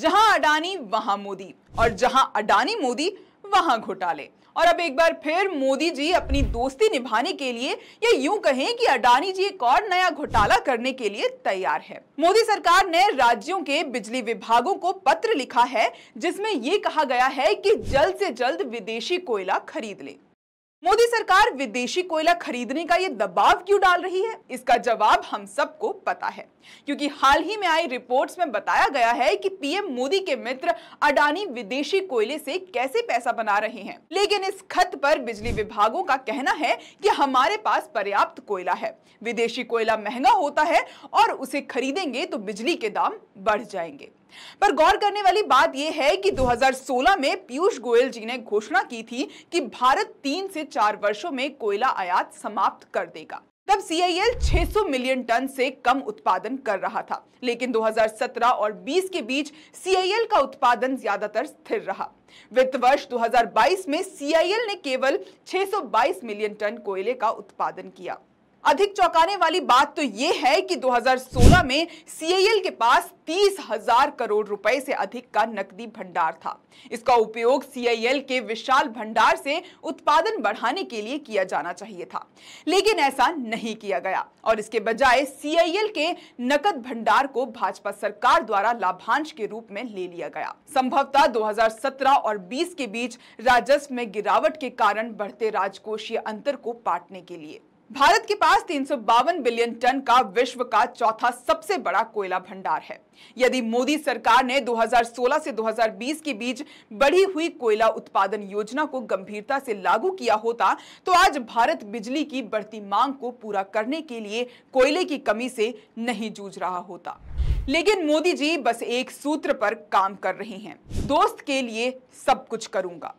जहां अडानी वहां मोदी और जहां अडानी मोदी वहां घोटाले और अब एक बार फिर मोदी जी अपनी दोस्ती निभाने के लिए या यूं कहें कि अडानी जी एक और नया घोटाला करने के लिए तैयार है मोदी सरकार ने राज्यों के बिजली विभागों को पत्र लिखा है जिसमें ये कहा गया है कि जल्द से जल्द विदेशी कोयला खरीद ले मोदी सरकार विदेशी कोयला खरीदने का ये दबाव क्यों डाल रही है इसका जवाब हम सबको पता है क्योंकि हाल ही में आई रिपोर्ट्स में बताया गया है कि पीएम मोदी के मित्र अडानी विदेशी कोयले से कैसे पैसा बना रहे हैं लेकिन इस खत पर बिजली विभागों का कहना है कि हमारे पास पर्याप्त कोयला है विदेशी कोयला महंगा होता है और उसे खरीदेंगे तो बिजली के दाम बढ़ जाएंगे पर गौर करने वाली बात यह है कि 2016 में पीयूष गोयल जी ने घोषणा की थी कि भारत तीन से चार वर्षों में कोयला आयात समाप्त कर देगा तब एल 600 मिलियन टन से कम उत्पादन कर रहा था लेकिन 2017 और 20 के बीच एल का उत्पादन ज्यादातर स्थिर रहा वित्त वर्ष 2022 में एल ने केवल 622 मिलियन टन कोयले का उत्पादन किया अधिक चौंकाने वाली बात तो ये है कि 2016 में सीएल के पास तीस हजार करोड़ रुपए से अधिक का नकदी भंडार था इसका उपयोग सीआईएल के विशाल भंडार से उत्पादन बढ़ाने के लिए किया जाना चाहिए था लेकिन ऐसा नहीं किया गया और इसके बजाय सीआईएल के नकद भंडार को भाजपा सरकार द्वारा लाभांश के रूप में ले लिया गया संभवतः 2017 और 20 के बीच राजस्व में गिरावट के कारण बढ़ते राजकोषीय अंतर को पाटने के लिए भारत के पास तीन बिलियन टन का विश्व का चौथा सबसे बड़ा कोयला भंडार है यदि मोदी सरकार ने 2016 से 2020 के बीच बढ़ी हुई कोयला उत्पादन योजना को गंभीरता से लागू किया होता तो आज भारत बिजली की बढ़ती मांग को पूरा करने के लिए कोयले की कमी से नहीं जूझ रहा होता लेकिन मोदी जी बस एक सूत्र पर काम कर रहे हैं दोस्त के लिए सब कुछ करूंगा